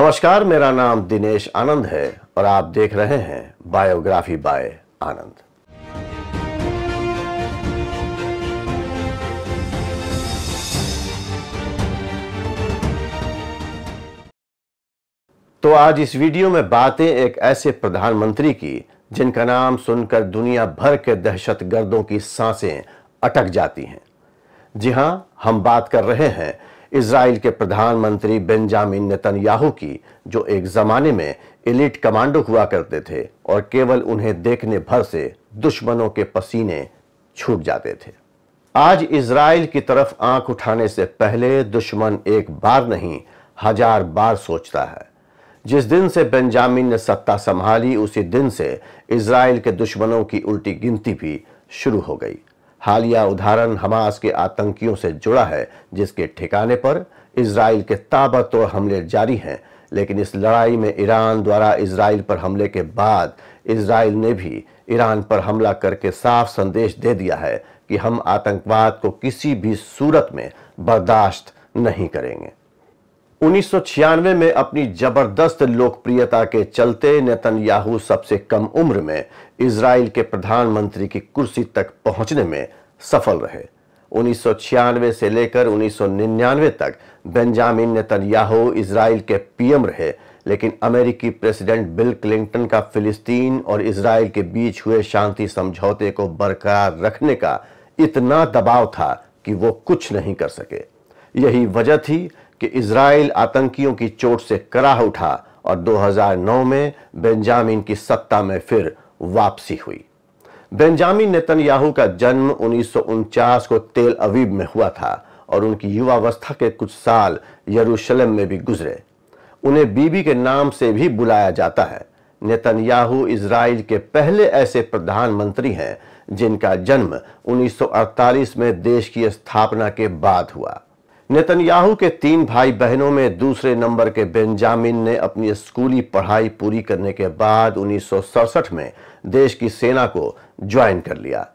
नमस्कार मेरा नाम दिनेश आनंद है और आप देख रहे हैं बायोग्राफी बाय आनंद तो आज इस वीडियो में बातें एक ऐसे प्रधानमंत्री की जिनका नाम सुनकर दुनिया भर के दहशत गर्दों की सांसें अटक जाती हैं जी हां हम बात कर रहे हैं इसराइल के प्रधानमंत्री बेंजामिन नेतन्याहू की जो एक जमाने में इलिट कमांडो हुआ करते थे और केवल उन्हें देखने भर से दुश्मनों के पसीने छूट जाते थे आज इसराइल की तरफ आंख उठाने से पहले दुश्मन एक बार नहीं हजार बार सोचता है जिस दिन से बेंजामिन ने सत्ता संभाली उसी दिन से इसराइल के दुश्मनों की उल्टी गिनती भी शुरू हो गई हालिया उदाहरण हमास के आतंकियों से जुड़ा है जिसके ठिकाने पर इसराइल के ताबड़तोड़ हमले जारी हैं लेकिन इस लड़ाई में ईरान द्वारा इसराइल पर हमले के बाद इसराइल ने भी ईरान पर हमला करके साफ संदेश दे दिया है कि हम आतंकवाद को किसी भी सूरत में बर्दाश्त नहीं करेंगे उन्नीस में अपनी जबरदस्त लोकप्रियता के चलते नेतन्याहू सबसे कम उम्र में इसराइल के प्रधानमंत्री की कुर्सी तक पहुंचने में सफल रहे उन्नीस से लेकर उन्नीस तक बेंजामिन नेतन्याहू इसराइल के पीएम रहे लेकिन अमेरिकी प्रेसिडेंट बिल क्लिंटन का फिलिस्तीन और इसराइल के बीच हुए शांति समझौते को बरकरार रखने का इतना दबाव था कि वो कुछ नहीं कर सके यही वजह थी कि इसराइल आतंकियों की चोट से कराह उठा और 2009 में बेंजामिन की सत्ता में फिर वापसी हुई बेंजामिन नेतन्याहू का जन्म उन्नीस को तेल अवीब में हुआ था और उनकी युवावस्था के कुछ साल यरूशलेम में भी गुजरे उन्हें बीबी के नाम से भी बुलाया जाता है नेतन्याहू इसराइल के पहले ऐसे प्रधानमंत्री हैं जिनका जन्म 1948 में देश की स्थापना के बाद हुआ नेतन्याहू के तीन भाई बहनों में दूसरे नंबर के बेंजामिन ने अपनी स्कूली पढ़ाई पूरी करने के बाद उन्नीस में देश की सेना को ज्वाइन कर लिया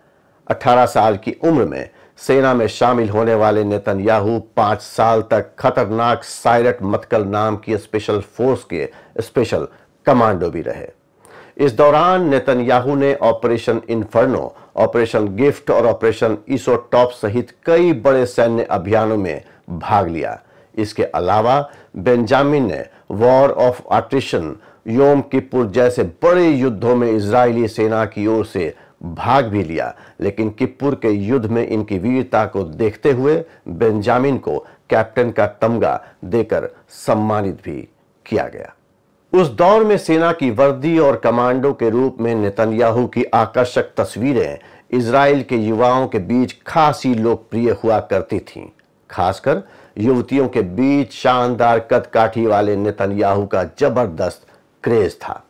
18 साल की उम्र में सेना में शामिल होने वाले नेतन्याहू पांच साल तक खतरनाक साइरट मतकल नाम की स्पेशल फोर्स के स्पेशल कमांडो भी रहे इस दौरान नेतन्याहू ने ऑपरेशन इन्फर्नो ऑपरेशन गिफ्ट और ऑपरेशन ईसोटॉप सहित कई बड़े सैन्य अभियानों में भाग लिया इसके अलावा बेंजामिन ने war of attrition Yom Kippur जैसे बड़े युद्धों में इजरायली सेना की ओर से भाग भी लिया लेकिन किपुर के युद्ध में इनकी वीरता को देखते हुए बेंजामिन को कैप्टन का तमगा देकर सम्मानित भी किया गया उस दौर में सेना की वर्दी और कमांडो के रूप में नेतन्याहू की आकर्षक तस्वीरें इसराइल के युवाओं के बीच खासी लोकप्रिय हुआ करती थीं खासकर युवतियों के बीच शानदार कदकाठी वाले नेतन्याहू का जबरदस्त क्रेज था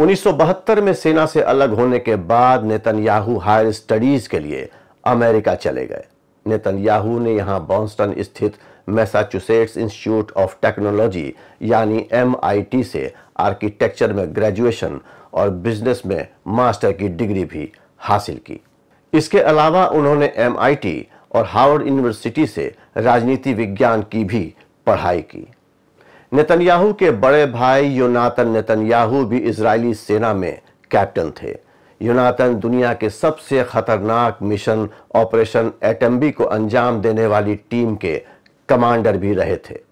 1972 में सेना से अलग होने के बाद नेतन्याहू हायर स्टडीज के लिए अमेरिका चले गए नेतन्याहू ने यहां बॉन्स्टन स्थित मैसाचुसेट्स इंस्टीट्यूट ऑफ टेक्नोलॉजी यानी एम से आर्किटेक्चर में ग्रेजुएशन और बिजनेस में मास्टर की डिग्री भी हासिल की इसके अलावा उन्होंने एम और हार्वर्ड यूनिवर्सिटी से राजनीति विज्ञान की भी पढ़ाई की नेतन्याहू के बड़े भाई योनातन नेतन्याहू भी इजरायली सेना में कैप्टन थे योनातन दुनिया के सबसे खतरनाक मिशन ऑपरेशन एटम्बी को अंजाम देने वाली टीम के कमांडर भी रहे थे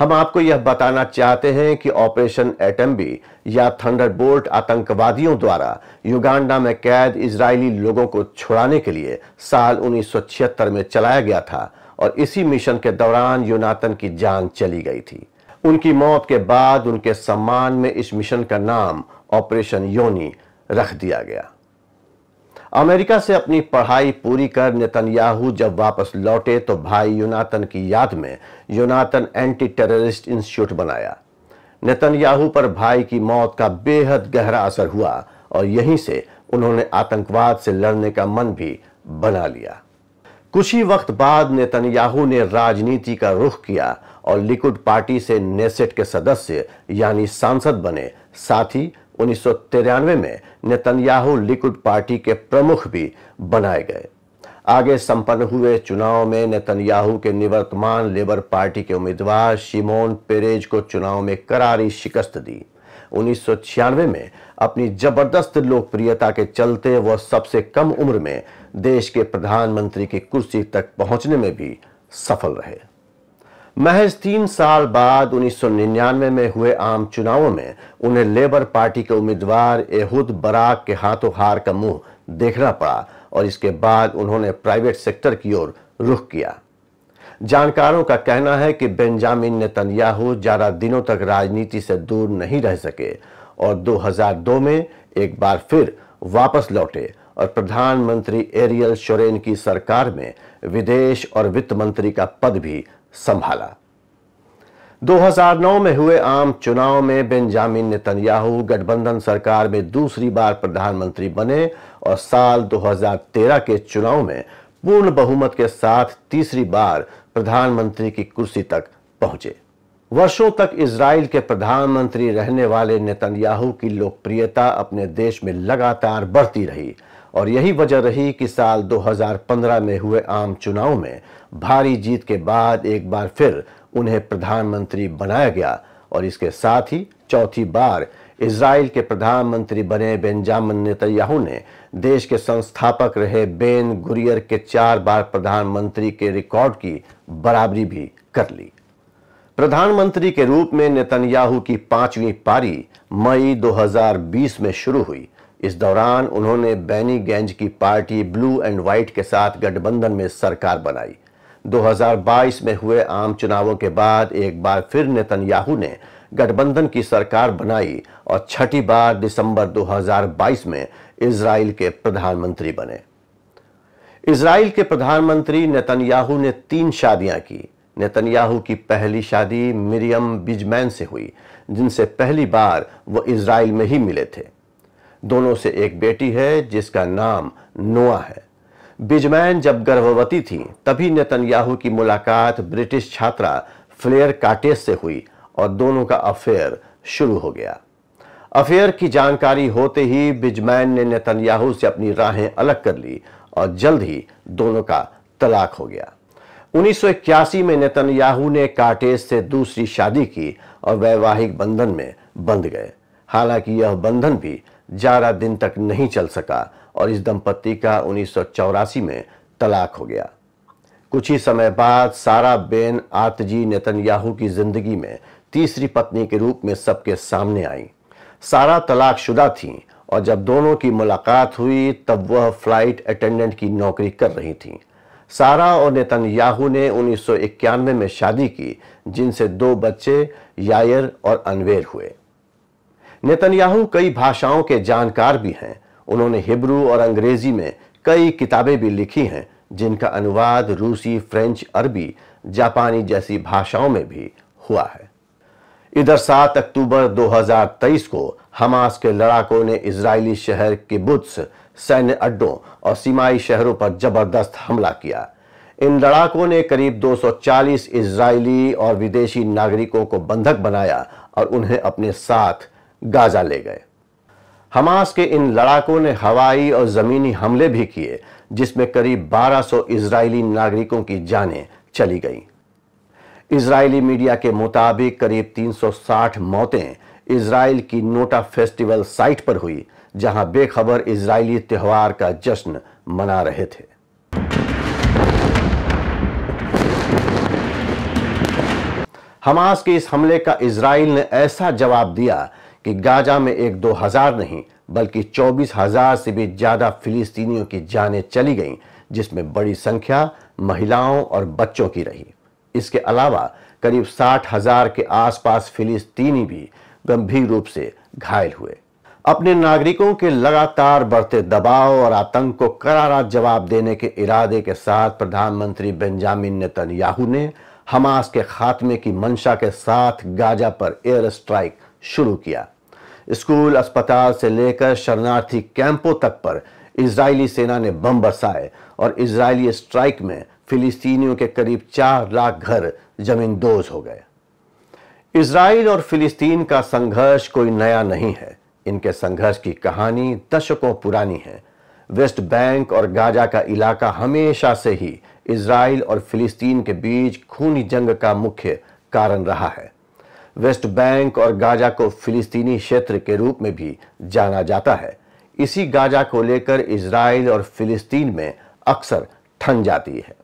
हम आपको यह बताना चाहते हैं कि ऑपरेशन एटम्बी या थंडरबोल्ट आतंकवादियों द्वारा युगांडा में कैद इजरायली लोगों को छुड़ाने के लिए साल उन्नीस में चलाया गया था और इसी मिशन के दौरान यूनातन की जान चली गई थी उनकी मौत के बाद उनके सम्मान में इस मिशन का नाम ऑपरेशन योनी रख दिया गया अमेरिका से अपनी पढ़ाई पूरी कर नेतन्याहू जब वापस लौटे तो भाई यूनातन की याद में यूनातन एंटी टेररिस्ट इंस्टीट्यूट बनाया नेतन्याहू पर भाई की मौत का बेहद गहरा असर हुआ और यहीं से उन्होंने आतंकवाद से लड़ने का मन भी बना लिया कुछ ही वक्त बाद नेतन्याहू ने राजनीति का रुख किया और लिकुड पार्टी से नेसेट के सदस्य यानी सांसद बने साथ ही उन्नीस में नेतन्याहू लिकुड पार्टी के प्रमुख भी बनाए गए आगे संपन्न हुए चुनाव में नेतन्याहू के निवर्तमान लेबर पार्टी के उम्मीदवार शिमोन पेरेज को चुनाव में करारी शिकस्त दी उन्नीस में अपनी जबरदस्त लोकप्रियता के चलते वह सबसे कम उम्र में देश के प्रधानमंत्री की कुर्सी तक पहुंचने में भी सफल रहे महज तीन साल बाद 1999 में हुए आम चुनावों में उन्हें लेबर पार्टी के उम्मीदवार एहुद बराक के हाथों हार का मुंह देखना पड़ा और इसके बाद उन्होंने प्राइवेट सेक्टर की ओर रुख किया जानकारों का कहना है कि बेंजामिन नेतन्याहू ज़्यादा दिनों तक राजनीति से दूर नहीं रह सके और 2002 में एक बार फिर वापस लौटे और प्रधानमंत्री एरियल शोरेन की सरकार में विदेश और वित्त मंत्री का पद भी संभाला 2009 में हुए आम चुनाव में बेंजामिन नेतन्याहू गठबंधन सरकार में दूसरी बार प्रधानमंत्री बने और साल 2013 के चुनाव में पूर्ण बहुमत के साथ तीसरी बार प्रधानमंत्री की कुर्सी तक पहुंचे वर्षों तक इसराइल के प्रधानमंत्री रहने वाले नेतन्याहू की लोकप्रियता अपने देश में लगातार बढ़ती रही और यही वजह रही कि साल 2015 में हुए आम चुनाव में भारी जीत के बाद एक बार फिर उन्हें प्रधानमंत्री बनाया गया और इसके साथ ही चौथी बार इसराइल के प्रधानमंत्री बने बेंजामिन नेतन्याहू ने देश के संस्थापक रहे बेन गुरियर के चार बार प्रधानमंत्री के रिकॉर्ड की बराबरी भी कर ली प्रधानमंत्री के रूप में नेतन्याहू की पांचवीं पारी मई 2020 में शुरू हुई इस दौरान उन्होंने बैनी गेंज की पार्टी ब्लू एंड व्हाइट के साथ गठबंधन में सरकार बनाई 2022 में हुए आम चुनावों के बाद एक बार फिर नेतन्याहू ने गठबंधन की सरकार बनाई और छठी बार दिसंबर 2022 में इसराइल के प्रधानमंत्री बने इसराइल के प्रधानमंत्री नेतन्याहू ने तीन शादियां की नेतन्याहू की पहली शादी मिरियम बिजमैन से हुई जिनसे पहली बार वो इसराइल में ही मिले थे दोनों से एक बेटी है जिसका नाम नोआ है बिजमैन जब गर्भवती थी तभी नेतन्याहू की मुलाकात ब्रिटिश छात्रा फ्लेयर काटेस से हुई और दोनों का अफेयर शुरू हो गया अफेयर की जानकारी होते ही बिजमैन ने नेतन्याहू से अपनी राहें अलग कर ली और जल्द ही दोनों का तलाक हो गया उन्नीस में नेतन्याहू ने काटेस से दूसरी शादी की और वैवाहिक बंधन में बंध गए हालांकि यह बंधन भी ज्यादा दिन तक नहीं चल सका और इस दंपत्ति का उन्नीस में तलाक हो गया कुछ ही समय बाद सारा बेन आतजी नेतन्याहू की जिंदगी में तीसरी पत्नी के रूप में सबके सामने आई सारा तलाकशुदा थी और जब दोनों की मुलाकात हुई तब वह फ्लाइट अटेंडेंट की नौकरी कर रही थी सारा और नेतन्याहू ने उन्नीस में शादी की जिनसे दो बच्चे यायर और अनवेर हुए नेतन्याहू कई भाषाओं के जानकार भी हैं उन्होंने हिब्रू और अंग्रेजी में कई किताबें भी लिखी हैं जिनका अनुवाद रूसी फ्रेंच अरबी जापानी जैसी भाषाओं में भी हुआ है इधर 7 अक्टूबर 2023 को हमास के लड़ाकों ने इजरायली शहर बुद्ध सैन्य अड्डों और सीमाई शहरों पर जबरदस्त हमला किया इन लड़ाकों ने करीब 240 इजरायली और विदेशी नागरिकों को बंधक बनाया और उन्हें अपने साथ गाजा ले गए हमास के इन लड़ाकों ने हवाई और ज़मीनी हमले भी किए जिसमें करीब 1200 इसराइली नागरिकों की जानें चली गईं इसराइली मीडिया के मुताबिक करीब 360 मौतें इसराइल की नोटा फेस्टिवल साइट पर हुई जहां बेखबर इसराइली त्यौहार का जश्न मना रहे थे हमास के इस हमले का इसराइल ने ऐसा जवाब दिया कि गाजा में एक दो हज़ार नहीं बल्कि चौबीस हज़ार से भी ज़्यादा फ़िलिस्तीनियों की जानें चली गईं जिसमें बड़ी संख्या महिलाओं और बच्चों की रही इसके अलावा करीब साठ हज़ार के आसपास फ़िलिस्तीनी भी गंभीर रूप से घायल हुए अपने नागरिकों के लगातार बढ़ते दबाव और आतंक को करारा जवाब देने के इरादे के साथ प्रधानमंत्री बेंजामिन नेतन्याहू ने हमास के खात्मे की मंशा के साथ गाजा पर एयर स्ट्राइक शुरू किया स्कूल अस्पताल से लेकर शरणार्थी कैंपों तक पर इजरायली सेना ने बम बरसाए और इजरायली स्ट्राइक में फिलिस्तीनियों के करीब चार लाख घर दोज हो गए इसराइल और फिलिस्तीन का संघर्ष कोई नया नहीं है इनके संघर्ष की कहानी दशकों पुरानी है वेस्ट बैंक और गाजा का इलाका हमेशा से ही इसराइल और फिलिस्तीन के बीच खूनी जंग का मुख्य कारण रहा है वेस्ट बैंक और गाजा को फिलिस्तीनी क्षेत्र के रूप में भी जाना जाता है इसी गाजा को लेकर इसराइल और फिलिस्तीन में अक्सर ठन जाती है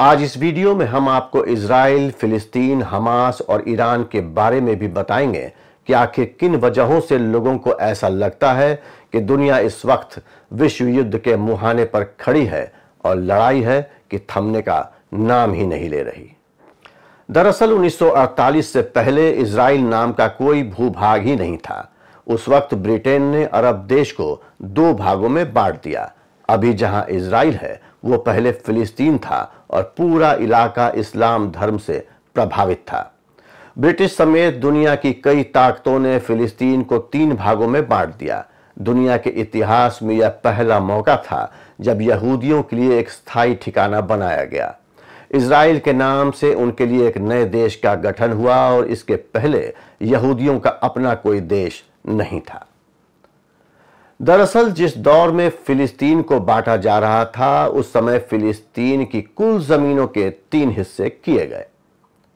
आज इस वीडियो में हम आपको इसराइल फिलिस्तीन हमास और ईरान के बारे में भी बताएंगे कि आखिर किन वजहों से लोगों को ऐसा लगता है कि दुनिया इस वक्त विश्व युद्ध के मुहाने पर खड़ी है और लड़ाई है कि थमने का नाम ही नहीं ले रही दरअसल 1948 से पहले इसराइल नाम का कोई भूभाग ही नहीं था उस वक्त ब्रिटेन ने अरब देश को दो भागों में बांट दिया अभी जहां इसराइल है वो पहले फिलिस्तीन था और पूरा इलाका इस्लाम धर्म से प्रभावित था ब्रिटिश समेत दुनिया की कई ताकतों ने फिलिस्तीन को तीन भागों में बांट दिया दुनिया के इतिहास में यह पहला मौका था जब यहूदियों के लिए एक स्थायी ठिकाना बनाया गया इसराइल के नाम से उनके लिए एक नए देश का गठन हुआ और इसके पहले यहूदियों का अपना कोई देश नहीं था दरअसल जिस दौर में फिलिस्तीन को बांटा जा रहा था उस समय फिलिस्तीन की कुल जमीनों के तीन हिस्से किए गए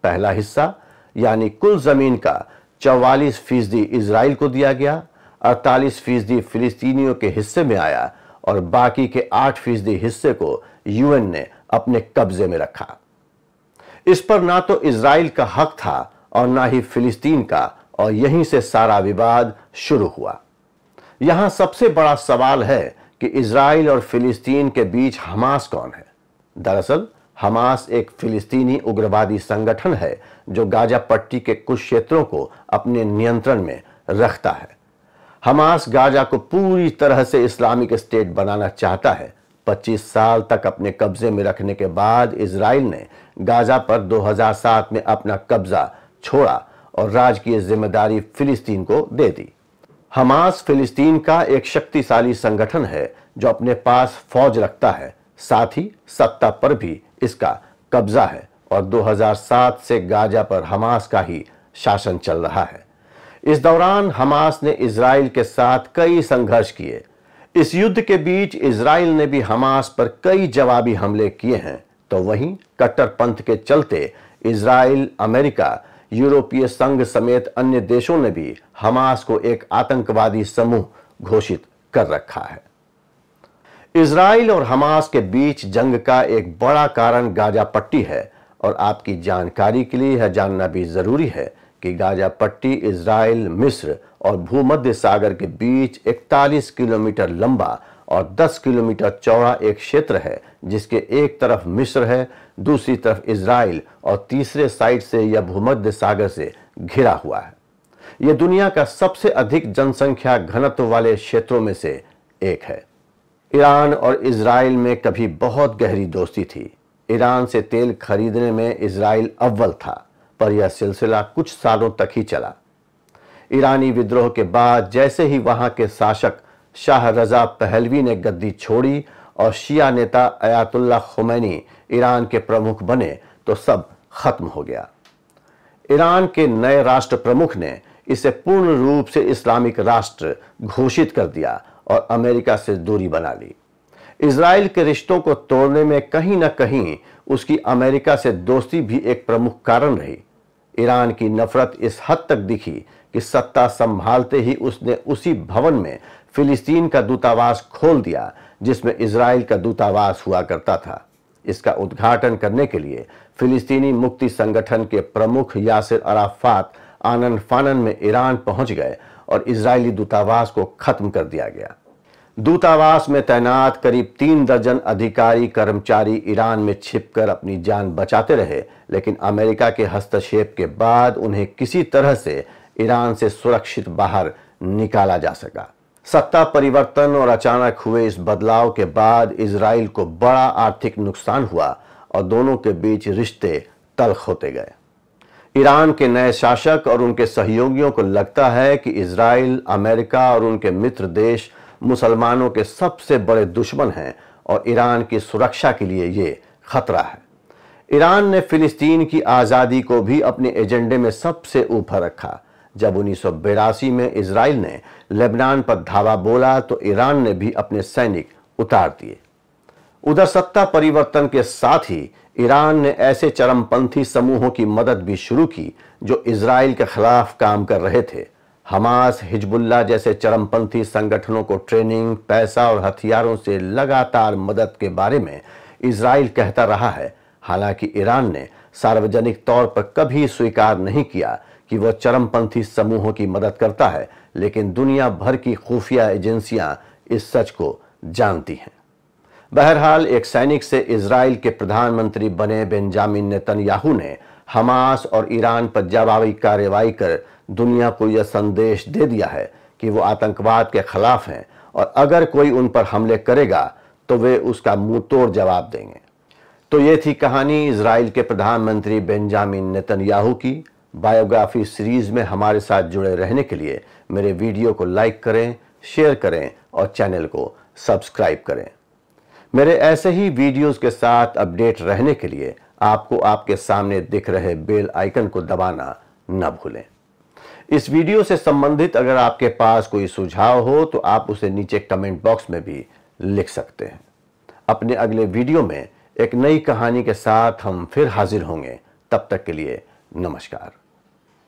पहला हिस्सा यानी कुल जमीन का चौवालीस फीसदी इसराइल को दिया गया अड़तालीस फीसदी फिलिस्तीनियों के हिस्से में आया और बाकी के आठ फीसदी हिस्से को यूएन ने अपने कब्जे में रखा इस पर ना तो इसराइल का हक था और ना ही फिलिस्तीन का और यहीं से सारा विवाद शुरू हुआ यहां सबसे बड़ा सवाल है कि इसराइल और फिलिस्तीन के बीच हमास कौन है दरअसल हमास एक फिलिस्तीनी उग्रवादी संगठन है जो गाजा पट्टी के कुछ क्षेत्रों को अपने नियंत्रण में रखता है हमास गाजा को पूरी तरह से इस्लामिक स्टेट बनाना चाहता है 25 साल तक अपने कब्जे में रखने के बाद इसराइल ने गाजा पर 2007 में अपना कब्जा छोड़ा और राजकीय जिम्मेदारी फिलिस्तीन को दे दी हमास फिलिस्तीन का एक शक्तिशाली संगठन है जो अपने पास फौज रखता है साथ ही सत्ता पर भी इसका कब्जा है और 2007 से गाजा पर हमास का ही शासन चल रहा है इस दौरान हमास ने इसराइल के साथ कई संघर्ष किए इस युद्ध के बीच इसराइल ने भी हमास पर कई जवाबी हमले किए हैं तो वहीं कट्टरपंथ के चलते इसराइल अमेरिका यूरोपीय संघ समेत अन्य देशों ने भी हमास को एक आतंकवादी समूह घोषित कर रखा है इसराइल और हमास के बीच जंग का एक बड़ा कारण गाजा पट्टी है और आपकी जानकारी के लिए यह जानना भी जरूरी है कि गाजा पट्टी इसराइल मिस्र और भूमध्य सागर के बीच 41 किलोमीटर लंबा और 10 किलोमीटर चौड़ा एक क्षेत्र है जिसके एक तरफ मिस्र है दूसरी तरफ इसराइल और तीसरे साइड से यह भूमध्य सागर से घिरा हुआ है यह दुनिया का सबसे अधिक जनसंख्या घनत्व वाले क्षेत्रों में से एक है ईरान और इसराइल में कभी बहुत गहरी दोस्ती थी ईरान से तेल खरीदने में इसराइल अव्वल था पर यह सिलसिला कुछ सालों तक ही चला ईरानी विद्रोह के बाद जैसे ही वहां के शासक शाह रजा पहलवी ने गद्दी छोड़ी और शिया नेता अयातुल्ला खुमैनी ईरान के प्रमुख बने तो सब खत्म हो गया ईरान के नए राष्ट्र प्रमुख ने इसे पूर्ण रूप से इस्लामिक राष्ट्र घोषित कर दिया और अमेरिका से दूरी बना ली इसराइल के रिश्तों को तोड़ने में कहीं ना कहीं उसकी अमेरिका से दोस्ती भी एक प्रमुख कारण रही ईरान की नफरत इस हद तक दिखी कि सत्ता संभालते ही उसने उसी भवन में फिलिस्तीन का दूतावास खोल दिया जिसमें इसराइल का दूतावास हुआ करता था इसका उद्घाटन करने के लिए फिलिस्तीनी मुक्ति संगठन के प्रमुख यासिर अराफात आनंद फानन में ईरान पहुंच गए और इसराइली दूतावास को खत्म कर दिया गया दूतावास में तैनात करीब तीन दर्जन अधिकारी कर्मचारी ईरान में छिपकर अपनी जान बचाते रहे लेकिन अमेरिका के हस्तक्षेप के बाद उन्हें किसी तरह से ईरान से सुरक्षित बाहर निकाला जा सका सत्ता परिवर्तन और अचानक हुए इस बदलाव के बाद इसराइल को बड़ा आर्थिक नुकसान हुआ और दोनों के बीच रिश्ते तलख होते गए ईरान के नए शासक और उनके सहयोगियों को लगता है कि इसराइल अमेरिका और उनके मित्र देश मुसलमानों के सबसे बड़े दुश्मन हैं और ईरान की सुरक्षा के लिए ये खतरा है ईरान ने फिलिस्तीन की आज़ादी को भी अपने एजेंडे में सबसे ऊपर रखा जब उन्नीस में इसराइल ने लेबनान पर धावा बोला तो ईरान ने भी अपने सैनिक उतार दिए उधर सत्ता परिवर्तन के साथ ही ईरान ने ऐसे चरमपंथी समूहों की मदद भी शुरू की जो इसराइल के खिलाफ काम कर रहे थे हमास हिजबुल्ला जैसे चरमपंथी संगठनों को ट्रेनिंग पैसा और हथियारों से लगातार मदद के बारे में इसराइल कहता रहा है हालांकि ईरान ने सार्वजनिक तौर पर कभी स्वीकार नहीं किया कि वह चरमपंथी समूहों की मदद करता है लेकिन दुनिया भर की खुफिया एजेंसियां इस सच को जानती हैं बहरहाल एक सैनिक से इसराइल के प्रधानमंत्री बने बेंजामिन नेतन्याहू ने हमास और ईरान पर जवाबी कार्रवाई कर दुनिया को यह संदेश दे दिया है कि वो आतंकवाद के खिलाफ हैं और अगर कोई उन पर हमले करेगा तो वे उसका मुंह तोड़ जवाब देंगे तो ये थी कहानी इसराइल के प्रधानमंत्री बेंजामिन नेतन्याहू की बायोग्राफी सीरीज़ में हमारे साथ जुड़े रहने के लिए मेरे वीडियो को लाइक करें शेयर करें और चैनल को सब्सक्राइब करें मेरे ऐसे ही वीडियोस के साथ अपडेट रहने के लिए आपको आपके सामने दिख रहे बेल आइकन को दबाना न भूलें इस वीडियो से संबंधित अगर आपके पास कोई सुझाव हो तो आप उसे नीचे कमेंट बॉक्स में भी लिख सकते हैं अपने अगले वीडियो में एक नई कहानी के साथ हम फिर हाजिर होंगे तब तक के लिए नमस्कार